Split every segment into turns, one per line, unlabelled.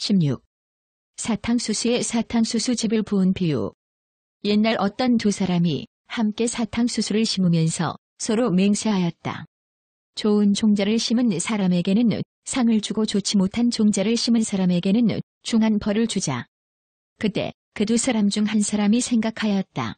16. 사탕수수에 사탕수수 즙을 부은 비유. 옛날 어떤 두 사람이 함께 사탕수수를 심으면서 서로 맹세하였다. 좋은 종자를 심은 사람에게는 상을 주고 좋지 못한 종자를 심은 사람에게는 중한 벌을 주자. 그때 그 두 사람 중 한 사람이 생각하였다.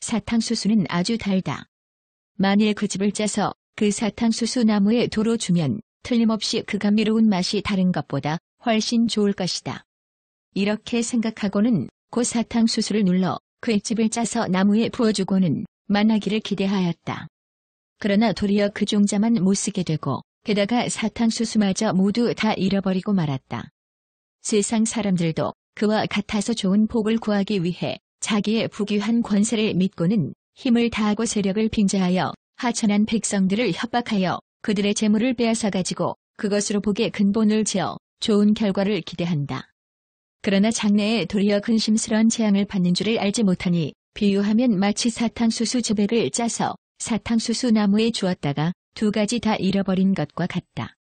사탕수수는 아주 달다. 만일 그 집을 짜서 그 사탕수수 나무에 도로 주면 틀림없이 그 감미로운 맛이 다른 것보다 훨씬 좋을 것이다. 이렇게 생각하고는 곧 사탕수수를 눌러 그의 집을 짜서 나무에 부어주고는 만나기를 기대하였다. 그러나 도리어 그 종자만 못 쓰게 되고 게다가 사탕수수마저 모두 다 잃어버리고 말았다. 세상 사람들도 그와 같아서 좋은 복을 구하기 위해 자기의 부귀한 권세를 믿고는 힘을 다하고 세력을 빙자하여 하천한 백성들을 협박하여 그들의 재물을 빼앗아 가지고 그것으로 복의 근본을 지어 좋은 결과를 기대한다. 그러나 장래에 도리어 근심스러운 재앙을 받는 줄을 알지 못하니 비유하면 마치 사탕수수 재백을 짜서 사탕수수 나무에 주었다가 두
가지 다 잃어버린 것과 같다.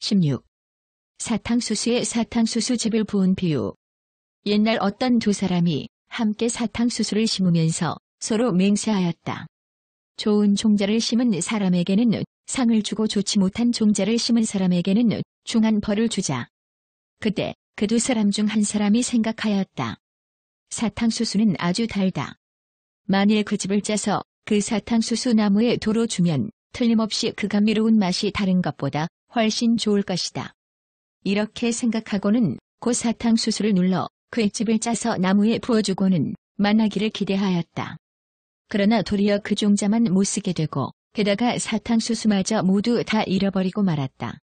16.
사탕수수에 사탕수수 즙을 부은 비유 옛날 어떤 두 사람이 함께 사탕수수를 심으면서 서로 맹세하였다. 좋은 종자를 심은 사람에게는 상을 주고 좋지 못한 종자를 심은 사람에게는 중한 벌을 주자. 그때 그 두 사람 중 한 사람이 생각하였다. 사탕수수는 아주 달다. 만일 그 집을 짜서 그 사탕수수 나무에 도로 주면 틀림없이 그 감미로운 맛이 다른 것보다 훨씬 좋을 것이다. 이렇게 생각하고는 곧 사탕수수를 눌러 그의 집을 짜서 나무에 부어주고는 만나기를 기대하였다. 그러나 도리어 그 종자만 못 쓰게 되고 게다가 사탕수수마저 모두 다 잃어버리고 말았다.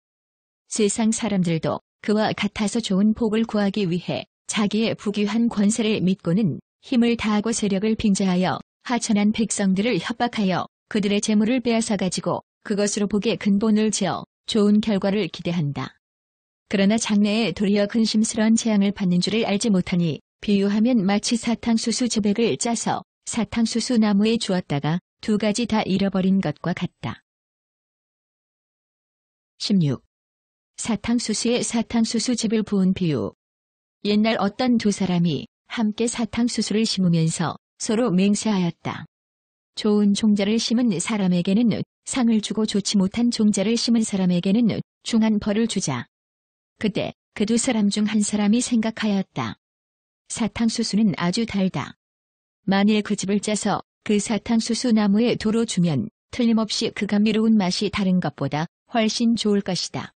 세상 사람들도 그와 같아서 좋은 복을 구하기 위해 자기의 부귀한 권세를 믿고는 힘을 다하고 세력을 빙자하여 하천한 백성들을 협박하여 그들의 재물을 빼앗아 가지고 그것으로 복의 근본을 지어 좋은 결과를 기대한다. 그러나 장래에 도리어 근심스러운 재앙을 받는 줄을 알지 못하니 비유하면 마치 사탕수수 재백을 짜서 사탕수수 나무에 주었다가 두 가지 다 잃어버린
것과 같다. 16. 사탕수수의
사탕수수 즙을 부은 비유 옛날 어떤 두 사람이 함께 사탕수수를 심으면서 서로 맹세하였다. 좋은 종자를 심은 사람에게는 상을 주고 좋지 못한 종자를 심은 사람에게는 중한 벌을 주자. 그때 그 두 사람 중 한 사람이 생각하였다. 사탕수수는 아주 달다. 만일 그 집을 짜서 그 사탕수수 나무에 도로 주면 틀림없이 그 감미로운 맛이 다른 것보다 훨씬 좋을 것이다.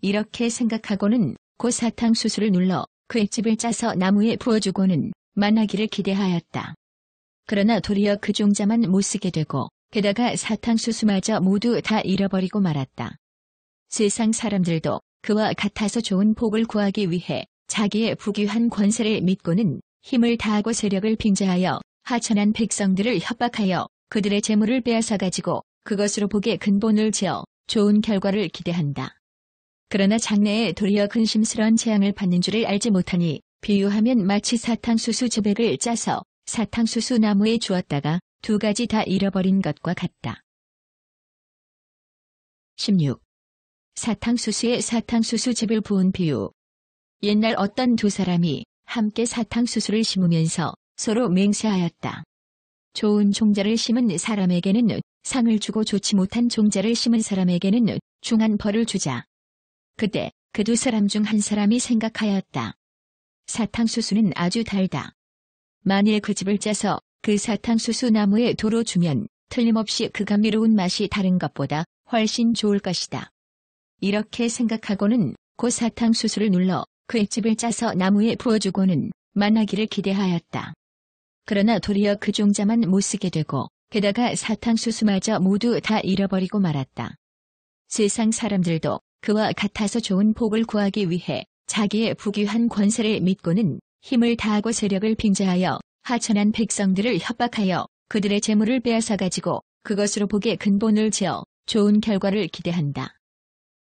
이렇게 생각하고는 곧 그 사탕수수를 눌러 그 액집을 짜서 나무에 부어주고는 만나기를 기대하였다. 그러나 도리어 그 종자만 못 쓰게 되고 게다가 사탕수수마저 모두 다 잃어버리고 말았다. 세상 사람들도 그와 같아서 좋은 복을 구하기 위해 자기의 부귀한 권세를 믿고는 힘을 다하고 세력을 빙자하여 하천한 백성들을 협박하여 그들의 재물을 빼앗아 가지고 그것으로 복의 근본을 지어 좋은 결과를 기대한다. 그러나 장래에 도리어 근심스러운 재앙을 받는 줄을 알지 못하니 비유하면 마치 사탕수수 재배를 짜서 사탕수수 나무에 주었다가 두 가지 다 잃어버린 것과 같다.
16. 사탕수수에 사탕수수 즙을
부은 비유. 옛날 어떤 두 사람이 함께 사탕수수를 심으면서 서로 맹세하였다. 좋은 종자를 심은 사람에게는 상을 주고 좋지 못한 종자를 심은 사람에게는 중한 벌을 주자. 그때 그 두 사람 중 한 사람이 생각하였다. 사탕수수는 아주 달다. 만일 그 집을 짜서 그 사탕수수 나무에 도로 주면 틀림없이 그 감미로운 맛이 다른 것보다 훨씬 좋을 것이다. 이렇게 생각하고는 곧 그 사탕수수를 눌러 그의 집을 짜서 나무에 부어주고는 만나기를 기대하였다. 그러나 도리어 그 종자만 못 쓰게 되고 게다가 사탕수수마저 모두 다 잃어버리고 말았다. 세상 사람들도 그와 같아서 좋은 복을 구하기 위해 자기의 부귀한 권세를 믿고는 힘을 다하고 세력을 빙자하여 하천한 백성들을 협박하여 그들의 재물을 빼앗아 가지고 그것으로 복의 근본을 지어 좋은 결과를 기대한다.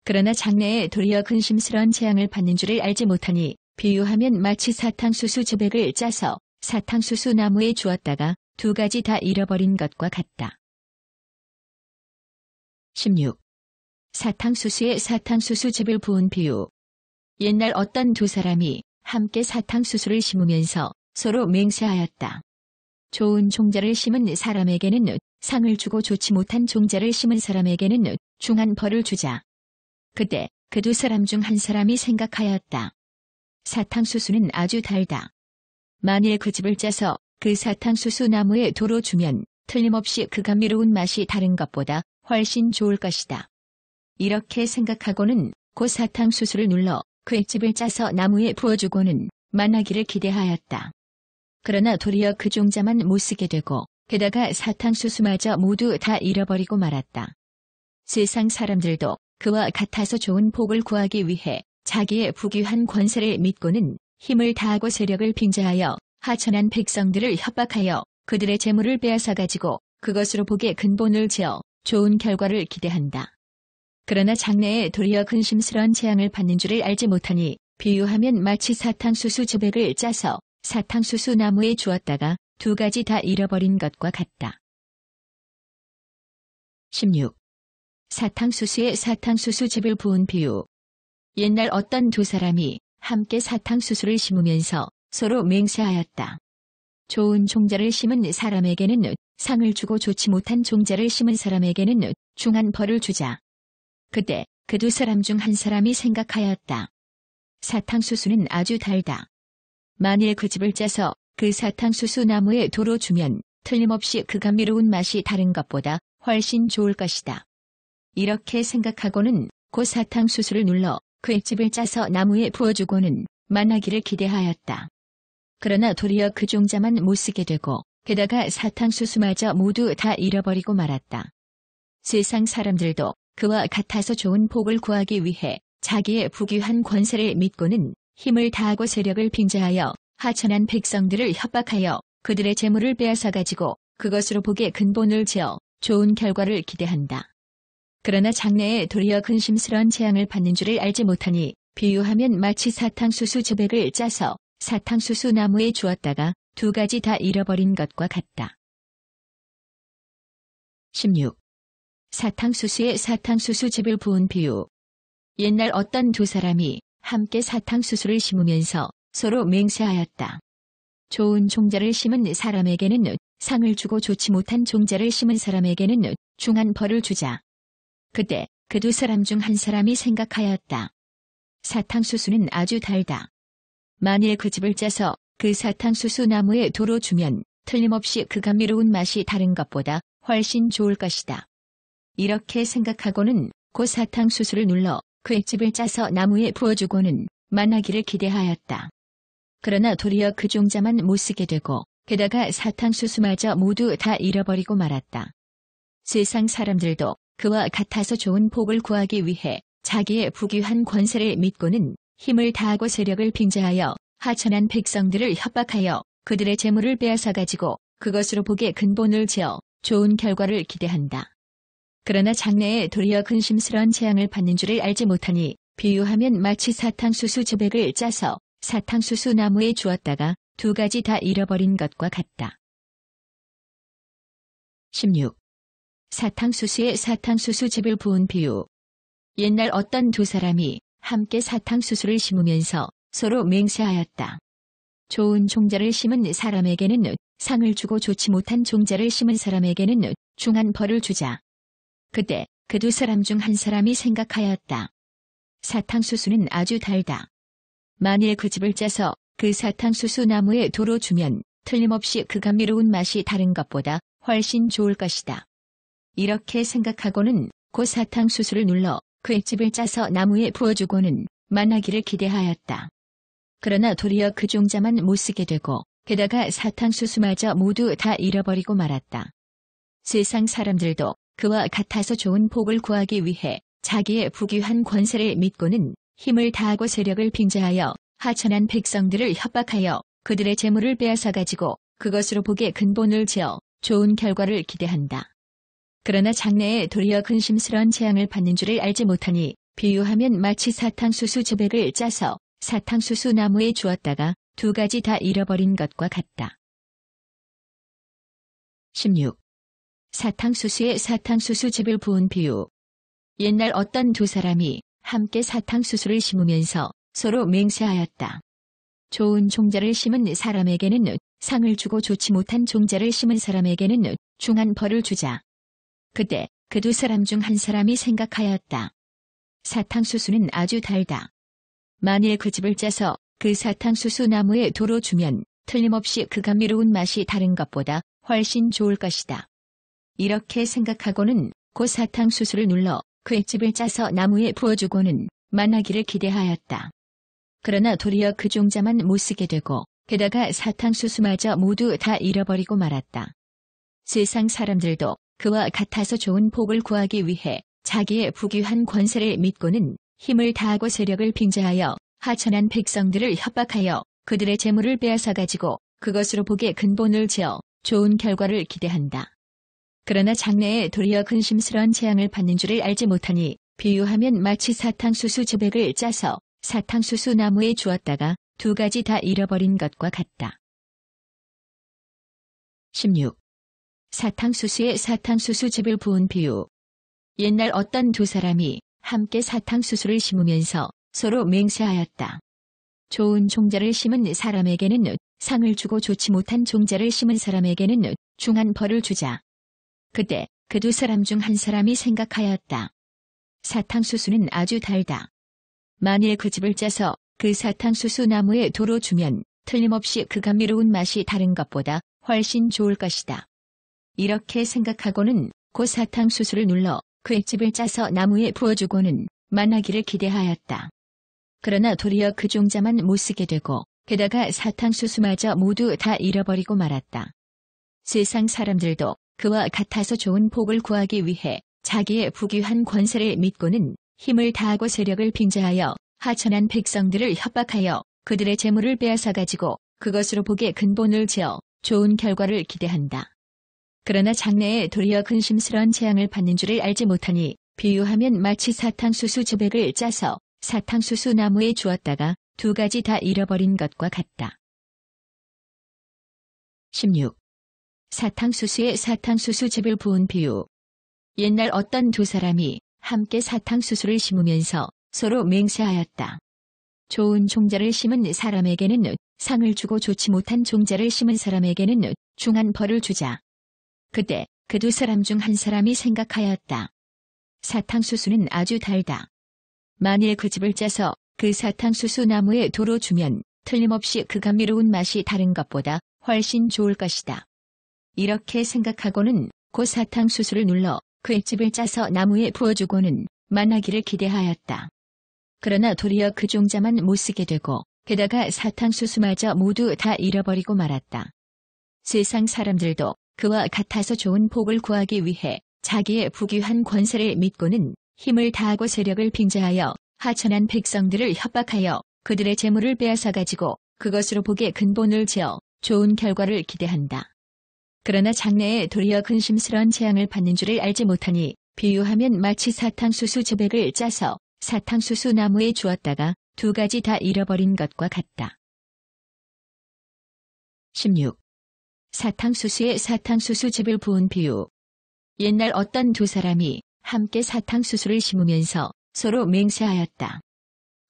그러나 장래에 도리어 근심스러운 재앙을 받는 줄을 알지 못하니 비유하면 마치 사탕수수 제백을 짜서 사탕수수 나무에 주었다가 두 가지 다 잃어버린 것과 같다.
16. 사탕수수에 사탕수수 즙을 부은 비유.
옛날 어떤 두 사람이 함께 사탕수수를 심으면서 서로 맹세하였다. 좋은 종자를 심은 사람에게는 상을 주고 좋지 못한 종자를 심은 사람에게는 중한 벌을 주자. 그때 그 두 사람 중 한 사람이 생각하였다. 사탕수수는 아주 달다. 만일 그 집을 짜서 그 사탕수수 나무에 도로 주면 틀림없이 그 감미로운 맛이 다른 것보다 훨씬 좋을 것이다. 이렇게 생각하고는 곧 그 사탕수수를 눌러 그의 집을 짜서 나무에 부어주고는 만나기를 기대하였다. 그러나 도리어 그 종자만 못 쓰게 되고 게다가 사탕수수마저 모두 다 잃어버리고 말았다. 세상 사람들도 그와 같아서 좋은 복을 구하기 위해 자기의 부귀한 권세를 믿고는 힘을 다하고 세력을 빙자하여 하천한 백성들을 협박하여 그들의 재물을 빼앗아 가지고 그것으로 복의 근본을 지어 좋은 결과를 기대한다. 그러나 장래에 도리어 근심스러운 재앙을 받는 줄을 알지 못하니 비유하면 마치 사탕수수 재백을 짜서 사탕수수 나무에
주었다가 두 가지 다 잃어버린 것과 같다.
16. 사탕수수에 사탕수수 즙을 부은 비유 옛날 어떤 두 사람이 함께 사탕수수를 심으면서 서로 맹세하였다. 좋은 종자를 심은 사람에게는 상을 주고 좋지 못한 종자를 심은 사람에게는 중한 벌을 주자. 그때 그 두 사람 중 한 사람이 생각하였다. 사탕수수는 아주 달다. 만일 그 집을 짜서 그 사탕수수 나무에 도로 주면 틀림없이 그 감미로운 맛이 다른 것보다 훨씬 좋을 것이다. 이렇게 생각하고는 곧 그 사탕수수를 눌러 그의 집을 짜서 나무에 부어주고는 만나기를 기대하였다. 그러나 도리어 그 종자만 못 쓰게 되고 게다가 사탕수수마저 모두 다 잃어버리고 말았다. 세상 사람들도 그와 같아서 좋은 복을 구하기 위해 자기의 부귀한 권세를 믿고는 힘을 다하고 세력을 빙자하여 하천한 백성들을 협박하여 그들의 재물을 빼앗아가지고 그것으로 복의 근본을 지어 좋은 결과를 기대한다. 그러나 장래에 도리어 근심스러운 재앙을 받는 줄을 알지 못하니 비유하면 마치 사탕수수 즙액을 짜서 사탕수수 나무에 주었다가 두
가지 다 잃어버린 것과 같다. 16.
사탕수수에 사탕수수 즙을 부은 비유 옛날 어떤 두 사람이 함께 사탕수수를 심으면서 서로 맹세하였다. 좋은 종자를 심은 사람에게는 상을 주고 좋지 못한 종자를 심은 사람에게는 중한 벌을 주자. 그때 그 두 사람 중 한 사람이 생각하였다. 사탕수수는 아주 달다. 만일 그 집을 짜서 그 사탕수수 나무에 도로 주면 틀림없이 그 감미로운 맛이 다른 것보다 훨씬 좋을 것이다. 이렇게 생각하고는 곧 사탕수수를 눌러 그의집을 짜서 나무에 부어주고는 만나기를 기대하였다. 그러나 도리어 그 종자만 못 쓰게 되고 게다가 사탕수수마저 모두 다 잃어버리고 말았다. 세상 사람들도 그와 같아서 좋은 복을 구하기 위해 자기의 부귀한 권세를 믿고는 힘을 다하고 세력을 빙자하여 하천한 백성들을 협박하여 그들의 재물을 빼앗아 가지고 그것으로 복의 근본을 지어 좋은 결과를 기대한다. 그러나 장래에 도리어 근심스러운 재앙을 받는 줄을 알지 못하니 비유하면 마치 사탕수수 즈백을 짜서 사탕수수 나무에 주었다가 두 가지 다 잃어버린
것과 같다. 16. 사탕수수에
사탕수수 즙을 부은 비유. 옛날 어떤 두 사람이 함께 사탕수수를 심으면서 서로 맹세하였다. 좋은 종자를 심은 사람에게는 상을 주고 좋지 못한 종자를 심은 사람에게는 중한 벌을 주자. 그때 그 두 사람 중 한 사람이 생각하였다. 사탕수수는 아주 달다. 만일 그 집을 짜서 그 사탕수수 나무에 도로 주면 틀림없이 그 감미로운 맛이 다른 것보다 훨씬 좋을 것이다. 이렇게 생각하고는 고사탕 수수를 눌러 그의집을 짜서 나무에 부어주고는 만나기를 기대하였다. 그러나 도리어 그 종자만 못 쓰게 되고 게다가 사탕수수마저 모두 다 잃어버리고 말았다. 세상 사람들도 그와 같아서 좋은 복을 구하기 위해 자기의 부귀한 권세를 믿고는 힘을 다하고 세력을 빙자하여 하천한 백성들을 협박하여 그들의 재물을 빼앗아가지고 그것으로 복의 근본을 지어 좋은 결과를 기대한다. 그러나 장래에 도리어 근심스러운 재앙을 받는 줄을 알지 못하니 비유하면 마치 사탕수수 즙배를 짜서 사탕수수 나무에 주었다가 두 가지 다 잃어버린 것과 같다.
16. 사탕수수에 사탕수수 즙을
부은 비유. 옛날 어떤 두 사람이 함께 사탕수수를 심으면서 서로 맹세하였다. 좋은 종자를 심은 사람에게는 상을 주고 좋지 못한 종자를 심은 사람에게는 중한 벌을 주자. 그때 그 두 사람 중 한 사람이 생각하였다. 사탕수수는 아주 달다. 만일 그 집을 짜서 그 사탕수수 나무에 도로 주면 틀림없이 그 감미로운 맛이 다른 것보다 훨씬 좋을 것이다. 이렇게 생각하고는 곧 그 사탕수수를 눌러 그의 집을 짜서 나무에 부어주고는 만나기를 기대하였다. 그러나 도리어 그 종자만 못 쓰게 되고 게다가 사탕수수마저 모두 다 잃어버리고 말았다. 세상 사람들도 그와 같아서 좋은 복을 구하기 위해 자기의 부귀한 권세를 믿고는 힘을 다하고 세력을 빙자하여 하천한 백성들을 협박하여 그들의 재물을 빼앗아 가지고 그것으로 복의 근본을 지어 좋은 결과를 기대한다. 그러나 장래에 도리어 근심스러운 재앙을 받는 줄을 알지 못하니 비유하면 마치 사탕수수 재백을 짜서 사탕수수 나무에 주었다가 두 가지 다 잃어버린 것과 같다.
16. 사탕수수에 사탕수수 즙을 부은 비유.
옛날 어떤 두 사람이 함께 사탕수수를 심으면서 서로 맹세하였다. 좋은 종자를 심은 사람에게는 상을 주고 좋지 못한 종자를 심은 사람에게는 중한 벌을 주자. 그때 그 두 사람 중 한 사람이 생각하였다. 사탕수수는 아주 달다. 만일 그 집을 짜서 그 사탕수수 나무에 도로 주면 틀림없이 그 감미로운 맛이 다른 것보다 훨씬 좋을 것이다. 이렇게 생각하고는 고사탕 수수를 눌러 그의집을 짜서 나무에 부어주고는 만나기를 기대하였다. 그러나 도리어 그 종자만 못 쓰게 되고 게다가 사탕수수마저 모두 다 잃어버리고 말았다. 세상 사람들도 그와 같아서 좋은 복을 구하기 위해 자기의 부귀한 권세를 믿고는 힘을 다하고 세력을 빙자하여 하천한 백성들을 협박하여 그들의 재물을 빼앗아 가지고 그것으로 복의 근본을 지어 좋은 결과를 기대한다. 그러나 장래에 도리어 근심스러운 재앙을 받는 줄을 알지 못하니 비유하면 마치 사탕수수 즙액을 짜서 사탕수수 나무에
주었다가 두 가지 다 잃어버린 것과 같다.
16. 사탕수수에 사탕수수 즙을 부은 비유. 옛날 어떤 두 사람이 함께 사탕수수를 심으면서 서로 맹세하였다. 좋은 종자를 심은 사람에게는 상을 주고 좋지 못한 종자를 심은 사람에게는 중한 벌을 주자. 그때 그 두 사람 중 한 사람이 생각하였다. 사탕수수는 아주 달다. 만일 그 집을 짜서 그 사탕수수 나무에 도로 주면 틀림없이 그 감미로운 맛이 다른 것보다 훨씬 좋을 것이다. 이렇게 생각하고는 곧 사탕수수를 눌러 그의 집을 짜서 나무에 부어주고는 만나기를 기대하였다. 그러나 도리어 그 종자만 못 쓰게 되고 게다가 사탕수수마저 모두 다 잃어버리고 말았다. 세상 사람들도 그와 같아서 좋은 복을 구하기 위해 자기의 부귀한 권세를 믿고는 힘을 다하고 세력을 빙자하여 하천한 백성들을 협박하여 그들의 재물을 빼앗아 가지고 그것으로 복의 근본을 지어 좋은 결과를 기대한다. 그러나 장래에 도리어 근심스러운 재앙을 받는 줄을 알지 못하니 비유하면 마치 사탕수수 재백을 짜서 사탕수수 나무에 주었다가 두
가지 다 잃어버린 것과 같다. 16.
사탕수수에 사탕수수 즙을 부은 비유. 옛날 어떤 두 사람이 함께 사탕수수를 심으면서 서로 맹세하였다.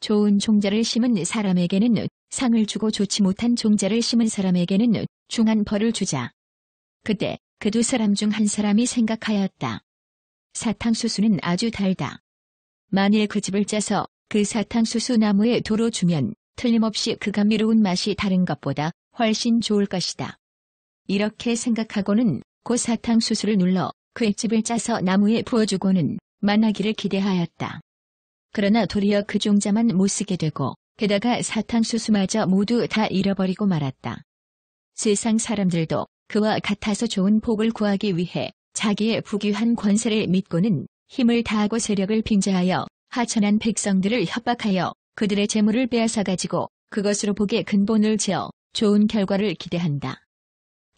좋은 종자를 심은 사람에게는 상을 주고 좋지 못한 종자를 심은 사람에게는 중한 벌을 주자. 그때 그 두 사람 중 한 사람이 생각하였다. 사탕수수는 아주 달다. 만일 그 집을 짜서 그 사탕수수 나무에 도로 주면 틀림없이 그 감미로운 맛이 다른 것보다 훨씬 좋을 것이다. 이렇게 생각하고는 곧 사탕수수를 눌러 그의집을 짜서 나무에 부어주고는 만나기를 기대하였다. 그러나 도리어 그 종자만 못쓰게 되고 게다가 사탕수수마저 모두 다 잃어버리고 말았다. 세상 사람들도 그와 같아서 좋은 복을 구하기 위해 자기의 부귀한 권세를 믿고는 힘을 다하고 세력을 빙자하여 하천한 백성들을 협박하여 그들의 재물을 빼앗아 가지고 그것으로 복의 근본을 지어 좋은 결과를 기대한다.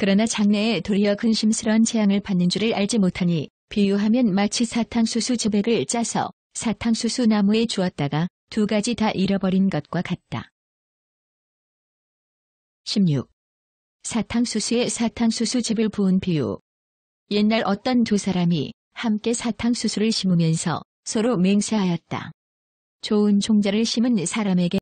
그러나 장래에 도리어 근심스러운 재앙을 받는 줄을 알지 못하니 비유하면 마치 사탕수수 즙액을 짜서 사탕수수 나무에 주었다가 두 가지 다 잃어버린
것과 같다. 16. 사탕수수에
사탕수수 즙을 부은 비유 옛날 어떤 두 사람이 함께 사탕수수를 심으면서 서로 맹세하였다. 좋은 종자를 심은 사람에게